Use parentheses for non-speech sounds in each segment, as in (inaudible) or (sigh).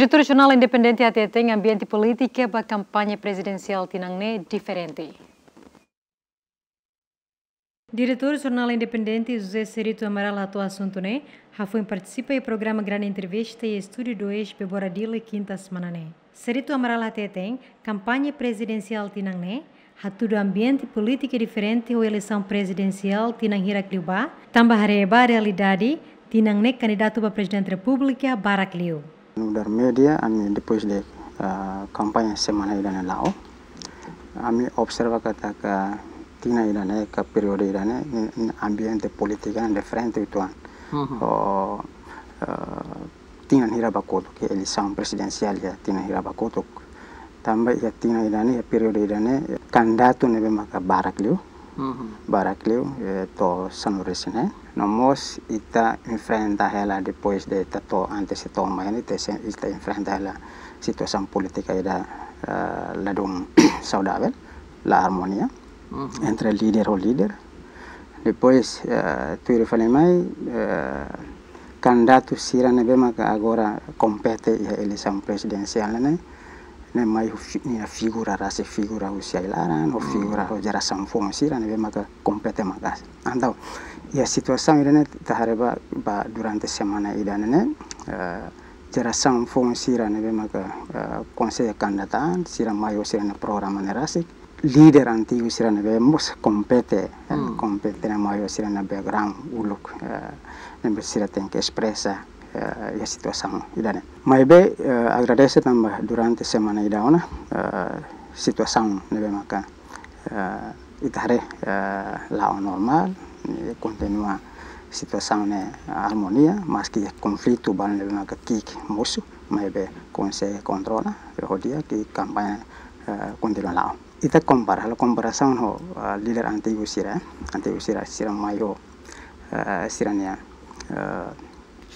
Diretor Jornal Independente ATT tem ambiente político para a campanha presidencial Tinangne diferente. Diretor Jornal Independente José Serito Amaral atua assunto né? Rafael participa do programa Grande Entrevista e Estúdio 2 e quinta semana né? Serito Amaral ATT tem campanha presidencial Tinangne, tudo ambiente político diferente ou eleição presidencial Tinangira Cliubá, tambah reba realidade Tinangne candidato para presidente da República Barak Liu. Dar media ami depois de uh, ah, semana idana e lao ami observa kata ka tina idana ka e, periode idana in e, ambiente politica de frente utuan mhm. o ah, tina hira bakotuk ke eleição presidensial ya tina hira bakotuk tambah ya tina idana ya periode idana kandidato nebe maka barak liu mhm. barak liu to sanuresine Nomás ita enfrenta hela después de ita antes ita toma ini ita enfrenta hela situación política ida uh, eh, la dum (clears throat) saudável, la armonía uh -huh. entre líder o líder. Depois uh, tu ira falei mai uh, eh, candidato sira nebe maka agora compete ia eleição presidencial né? ne mai ne figura rase figura usia ilaran o figura mm. ho jara samfo masira ne maka complete maka andau ya situasi irene tahareba ba durante semana idane ne eh, jara samfo masira ne maka conseil kandatan sira mayo sira ne program ne rase leader antigo sira ne mos kompete compete mm. ne mayo sira ne background uluk eh, ne sira tenke expressa Eh, ya situação idane mai be eh, agradese tambah durante semana idaona eh, situação ya nebe maka itare lao normal continua situação né harmonia mas que conflito ban lebe maka kik musuh mai be conse controla dia que campanha continua lao ita compara lo comparação ho líder antigo sira antigo sira sira maio sirania uh,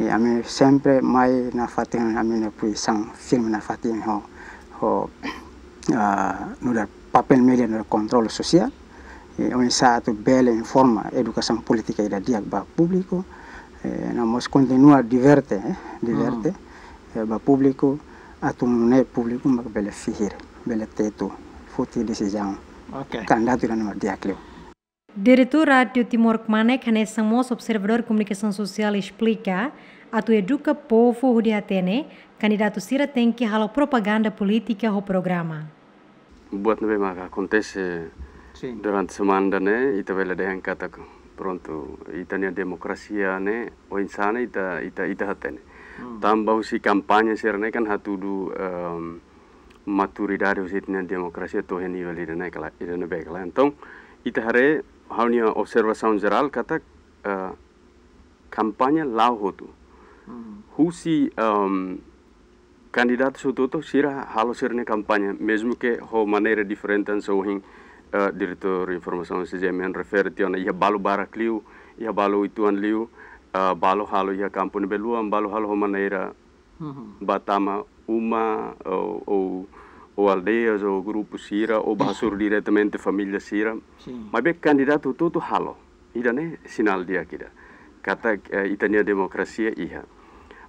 E a me sempre mai na fatin amin pui sang film na fatin ho ho uh, ah, nuda papel media nuda controllo social e ogni sato bella informa educazione politica e da diak ba pubblico e na mos continua diverte eh, diverte mm. e ba pubblico atun ne pubblico ma belle fihir belle teto futi decisione okay. candidato na diak leo Diretura Radio Timor Manek é semua Observador Comunicação Social explica atau que povo o de Atene, candidato sira tem que propaganda política o programa. Buat nabe maka acontece eh, Sim. durante semana né, ita bela de hankata pronto, ita nia demokrasia ya né, o insana ita ita ita hatene. Hmm. Tambah si kampanye sirne kan hatudu um, maturidade usitnya demokrasia tohen iwali dene kala idene bekala. Então, ita hare hanya observação general kata uh, kampanye lau tuh, hmm. husi um, kandidat sutoto sira halo sirne kampanye mesmu ke ho manera different dan sohin uh, eh, diretor informasi se jamen refere tiona iya ia balu barak liu ia balu ituan liu uh, balu halu ia campo beluan balu halu ho maneira hmm. batama uma ou, uh, ou aldeias, ou grupo Sira, ou Basur (coughs) diretamente família Sira. Sim. Mas bem, candidato tudo halo. Ida né sinal dia kita. Kata uh, eh, itania demokrasia iha.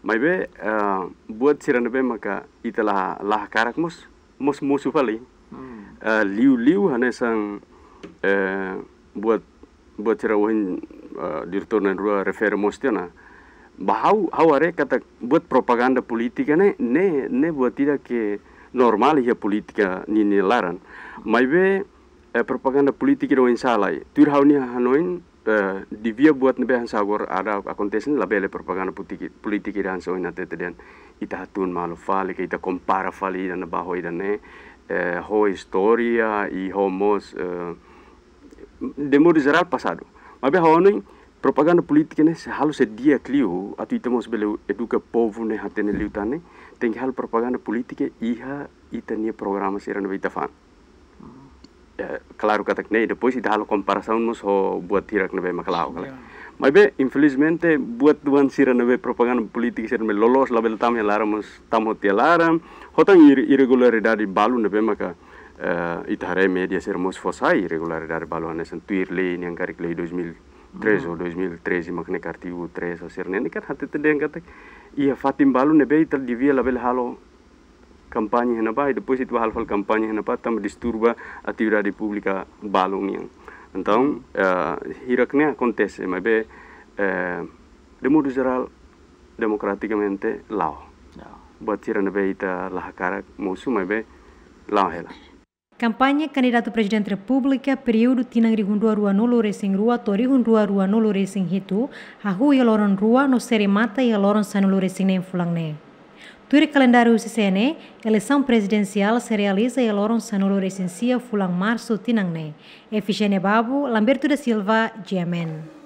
Mas bem, uh, buat Sira nebe maka italah lah karak mos mos musu vali Hmm. Uh, liu liu ane sang uh, eh, buat buat Sira wohin uh, ah, direktur dan rua refer Bahau haware kata buat propaganda politika ne ne ne buat tidak ke ya politika nini laran mai be eh, propaganda politik do insalai tur hauni hanoin eh, di via buat nebe hansagor ada akontesen labele propaganda politik politik dan so ina tete ita hatun malu fali, ke ita fali dan baho ida ne eh, ho historia i homos eh, demo modo geral passado propaganda política né halo atau itu clio atu itemos itu educa povo nih liu tane tem hal propaganda politiknya iha itania programa sira no itafan é, mm. eh, claro katak nih depois itu halo comparação mau ho buat tirak nebe maklau kalau. mas be infelizmente buat tuan sira nih propaganda politik sira me lolos label tamu yang laramos tam e tamu tia laram hotang dari balu nebe maka uh, eh, hari media sira mos fosai dari balu anesan tuir lain yang karik lei 2000 13 mm. 2013 makne karti u 13 o sirne kan hati tede yang kata ia fatim balu ne bei ter divia label halo kampanye hena bai depois itu hal hal kampanye hena pa tam disturba atiura publika balu ni então uh, eh, hirakne kontes mas be uh, eh, de modo zeral demokratikamente lao yeah. bat sirane be ita lahakara ma be lao hela Kampanye kandidat presiden Republik República, periode tinang rihundua rua nolo racing rua to rihundua rua nolo racing hitu, hahu ya loron rua no mata ya loron sanulu racing ne fulang ne. Turi calendário usi sene, elesan presidensial serialisa ya loron racing sia fulang marsu tinang ne. Efigênia Babu, Lamberto da Silva, Jemen.